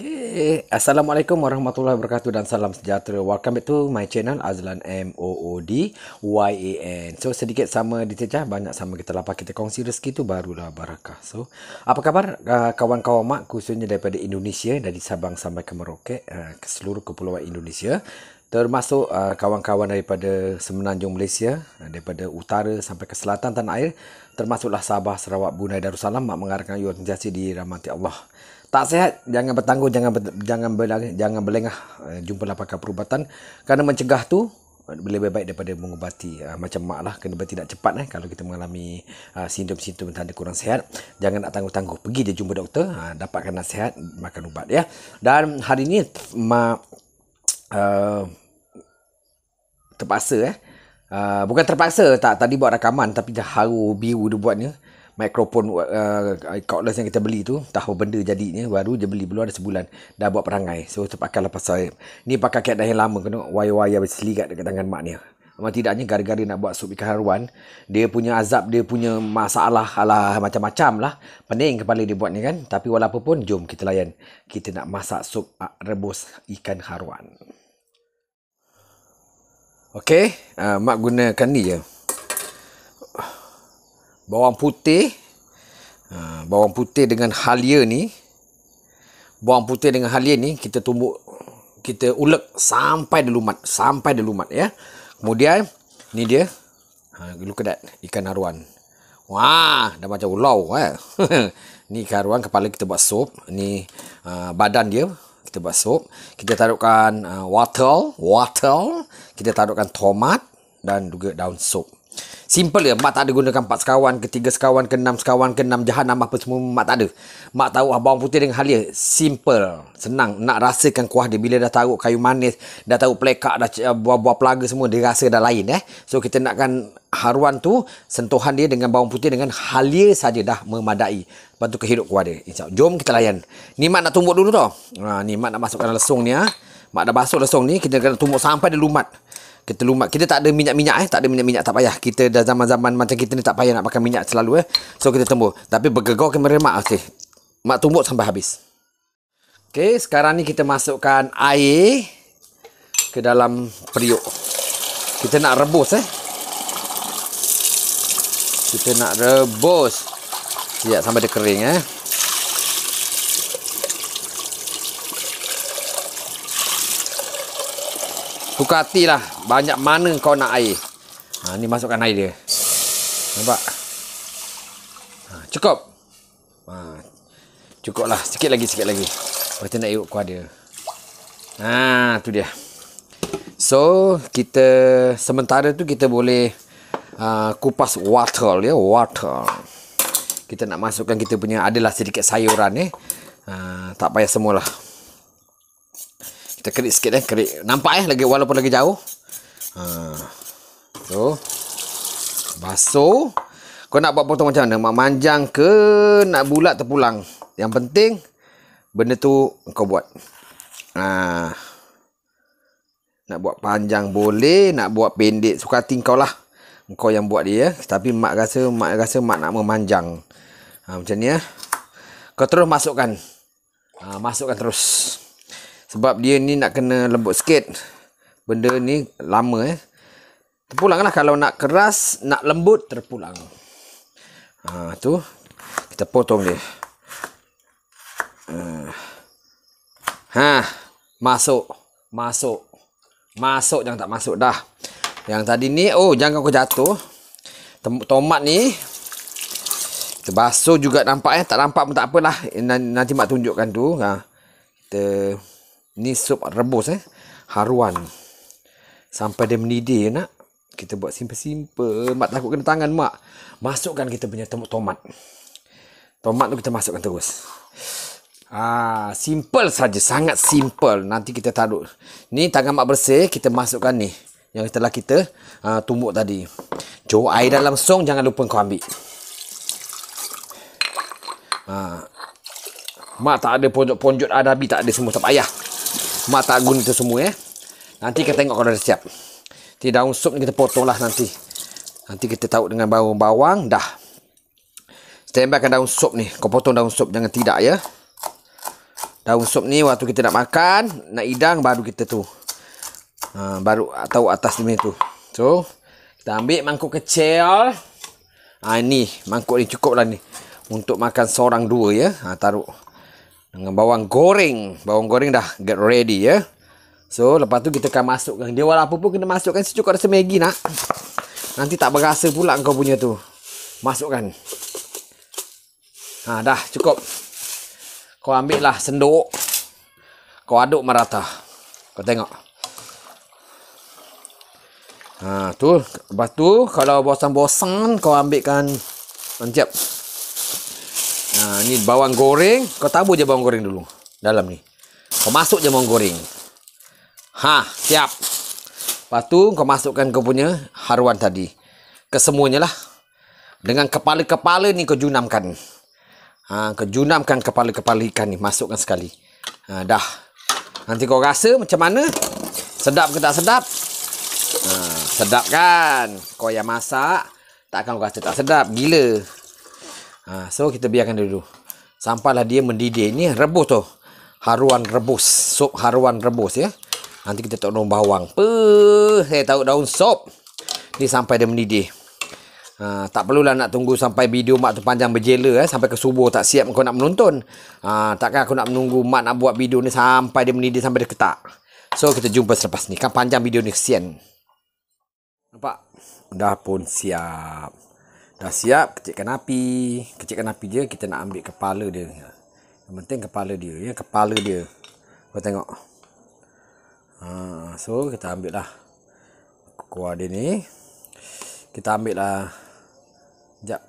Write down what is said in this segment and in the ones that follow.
Okay. Assalamualaikum warahmatullahi wabarakatuh dan salam sejahtera. Welcome back to my channel Azlan M O O D Y A N. So sedikit sama di ditejah banyak sama kita lapar kita kongsi rezeki tu barulah barakah. So apa khabar uh, kawan-kawan mak khususnya daripada Indonesia dari Sabang sampai ke Merauke uh, ke seluruh kepulauan Indonesia termasuk uh, kawan-kawan daripada semenanjung Malaysia uh, daripada utara sampai ke selatan tanah air termasuklah Sabah, Sarawak, Bunai, Darussalam mak mengharapkan you terjasi di rahmati Allah tak sihat jangan bertangguh jangan ber, jangan ber, jangan berlengah eh, jumpalah pakar perubatan kerana mencegah tu eh, lebih baik daripada mengubati ah, macam mak lah kena bertindak cepat eh, kalau kita mengalami ah, sindrom-sindrom tanda kurang sihat jangan nak tangguh-tangguh pergi dia jumpa doktor ah, dapatkan nasihat makan ubat ya dan hari ini mak uh, terpaksa eh uh, bukan terpaksa tak tadi buat rakaman tapi dah haru biru dia buatnya uh, mikrofon uh, uh, cordless yang kita beli tu tahu benda jadinya baru dia beli belum ada sebulan dah buat perangai so terpakai lah pasal ni pakai kaedah yang lama kena wire-wire bersili kat dekat tangan mak ni Memang tidaknya gara-gara nak buat sup ikan haruan Dia punya azab, dia punya masalah alah, macam-macam lah Pening kepala dia buat ni kan Tapi walaupun jom kita layan Kita nak masak sup ah, rebus ikan haruan Okay, uh, ah, Mak gunakan ni je Bawang putih Ha, bawang putih dengan halia ni. Bawang putih dengan halia ni kita tumbuk. Kita ulek sampai dia lumat. Sampai dia lumat ya. Kemudian ni dia. Ha, look at Ikan haruan. Wah, dah macam ulau eh. ni ikan haruan kepala kita buat sup. Ni uh, badan dia kita buat sup. Kita taruhkan uh, ha, wattle, wattle. Kita taruhkan tomat dan juga daun sup. Simple je Mak tak ada gunakan empat sekawan ke tiga sekawan ke enam sekawan ke enam jahanam apa semua Mak tak ada Mak tahu ah, bawang putih dengan halia Simple Senang nak rasakan kuah dia Bila dah tahu kayu manis Dah tahu pelekak dah buah-buah pelaga semua Dia rasa dah lain eh So kita nakkan haruan tu Sentuhan dia dengan bawang putih dengan halia saja dah memadai Lepas tu kehidup kuah dia InsyaAllah Jom kita layan Ni Mak nak tumbuk dulu tau ha, Ni Mak nak masukkan lesung ni ha. Mak dah basuh lesung ni Kita kena tumbuk sampai dia lumat kita lumat kita tak ada minyak-minyak eh tak ada minyak-minyak tak payah kita dah zaman-zaman macam kita ni tak payah nak makan minyak selalu eh so kita tumbuk tapi bergegor ke meremak okey mak tumbuk sampai habis Okay sekarang ni kita masukkan air ke dalam periuk kita nak rebus eh kita nak rebus siap sampai dia kering eh suka lah banyak mana kau nak air. Ha ni masukkan air dia. Nampak? Ha cukup. Ha cukuplah sikit lagi sikit lagi. Kita nak iuk kuah dia. Ha tu dia. So kita sementara tu kita boleh uh, kupas water, ya, water. Kita nak masukkan kita punya adalah sedikit sayuran ni. Eh. Uh, tak payah semualah. lah kita kerik sikit eh, kerik. Nampak eh lagi walaupun lagi jauh. Ha. So basuh. Kau nak buat potong macam mana? Mak manjang ke nak bulat terpulang? Yang penting benda tu kau buat. Ha. Nak buat panjang boleh, nak buat pendek suka hati lah. Kau yang buat dia Tapi mak rasa mak rasa mak nak memanjang. Ha, macam ni ya. Kau terus masukkan. Ha, masukkan Terus. Sebab dia ni nak kena lembut sikit. Benda ni lama eh. Terpulang lah kalau nak keras, nak lembut, terpulang. Ha, tu. Kita potong dia. Eh. Ha. Masuk. Masuk. Masuk jangan tak masuk dah. Yang tadi ni, oh jangan kau jatuh. Tem- tomat ni, kita basuh juga nampak eh. Tak nampak pun tak apalah. Nanti mak tunjukkan tu. Ha. Kita... Ni sup rebus eh. Haruan. Sampai dia mendidih nak. Kita buat simple-simple. Mak takut kena tangan mak. Masukkan kita punya tomat. Tomat tu kita masukkan terus. Ah, simple saja, sangat simple. Nanti kita taruh. Ni tangan mak bersih, kita masukkan ni yang telah kita uh, tumbuk tadi. Jauh air dalam song jangan lupa kau ambil. Ah. Mak tak ada ponjot-ponjot ada bi tak ada semua tak payah mata agun itu semua ya. Nanti kita tengok kalau dah siap. Nanti daun sup ni kita potonglah nanti. Nanti kita tahu dengan bawang bawang dah. Tembakkan daun sup ni. Kau potong daun sup jangan tidak ya. Daun sup ni waktu kita nak makan, nak idang baru kita tu. Ha, baru tahu atas dia tu. So, kita ambil mangkuk kecil. Ha, ni, mangkuk ni cukup lah ni. Untuk makan seorang dua ya. Ha, taruh. Dengan bawang goreng. Bawang goreng dah get ready ya. So, lepas tu kita akan masukkan. Dia walaupun pun kena masukkan cukup rasa Maggi nak. Nanti tak berasa pula kau punya tu. Masukkan. Ha, dah cukup. Kau ambil lah sendok. Kau aduk merata. Kau tengok. Ha, tu. Lepas tu, kalau bosan-bosan, kau ambilkan. Sekejap. Kan, Ha, ni bawang goreng. Kau tabur je bawang goreng dulu. Dalam ni. Kau masuk je bawang goreng. Ha, siap. Lepas tu kau masukkan kau punya haruan tadi. Kesemuanya lah. Dengan kepala-kepala ni kau junamkan. Ha, kau junamkan kepala-kepala ikan ni. Masukkan sekali. Ha, dah. Nanti kau rasa macam mana? Sedap ke tak sedap? Ha, sedap kan? Kau yang masak. Takkan kau rasa tak sedap. Gila. Gila. Ha, so kita biarkan dia dulu. Sampailah dia mendidih. Ni rebus tu. Haruan rebus. Sup haruan rebus ya. Nanti kita taruh daun bawang. Puh, saya tahu daun sop Ni sampai dia mendidih. Ha, tak perlulah nak tunggu sampai video mak tu panjang berjela eh, sampai ke subuh tak siap kau nak menonton. Ha, takkan aku nak menunggu mak nak buat video ni sampai dia mendidih sampai dia ketak. So kita jumpa selepas ni. Kan panjang video ni kesian. Nampak? Dah pun siap. Dah siap kecikkan api. kecikkan api dia kita nak ambil kepala dia. Yang penting kepala dia ya, kepala dia. Kau tengok. Ha, so kita ambil lah kuah dia ni. Kita ambil lah jap.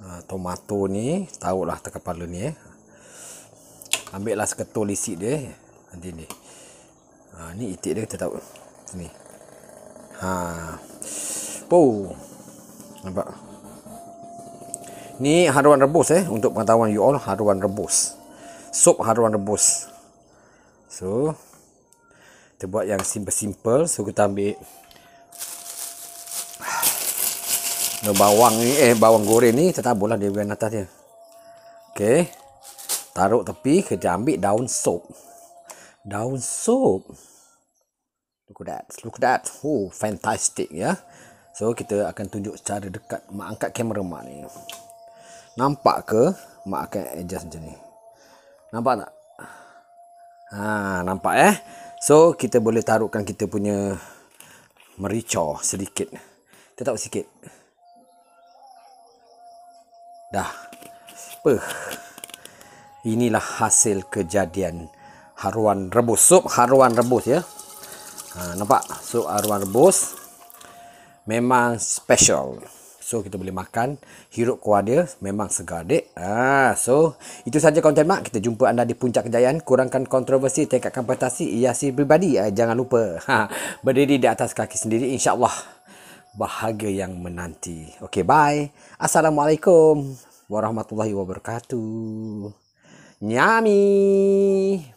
Ha, tomato ni, tahu lah atas kepala ni eh. Ambil lah seketul isi dia nanti ni. Ha, ni itik dia kita tahu. sini. Ha. Oh. Nampak? Ni haruan rebus eh. Untuk pengetahuan you all, haruan rebus. Sup haruan rebus. So, kita buat yang simple-simple. So, kita ambil no, bawang ni, eh bawang goreng ni, kita tabur lah di bagian atas dia. Okay. Taruh tepi, kita ambil daun sup. Daun sup. Look at that. Look at that. Oh, fantastic ya. Yeah? So kita akan tunjuk secara dekat mak angkat kamera mak ni. Nampak ke mak akan adjust macam ni. Nampak tak? Ha, nampak eh. So kita boleh taruhkan kita punya merica sedikit. Tetap sikit. Dah. Peh. Inilah hasil kejadian haruan rebus sup haruan rebus ya. Ha, nampak so haruan rebus memang special. So kita boleh makan hirup kuah dia memang segar dek. Ah ha, so itu saja konten mak kita jumpa anda di puncak kejayaan kurangkan kontroversi tingkatkan prestasi hiasi pribadi ah, jangan lupa ha, berdiri di atas kaki sendiri insyaallah bahagia yang menanti. Okey bye. Assalamualaikum warahmatullahi wabarakatuh. Nyami.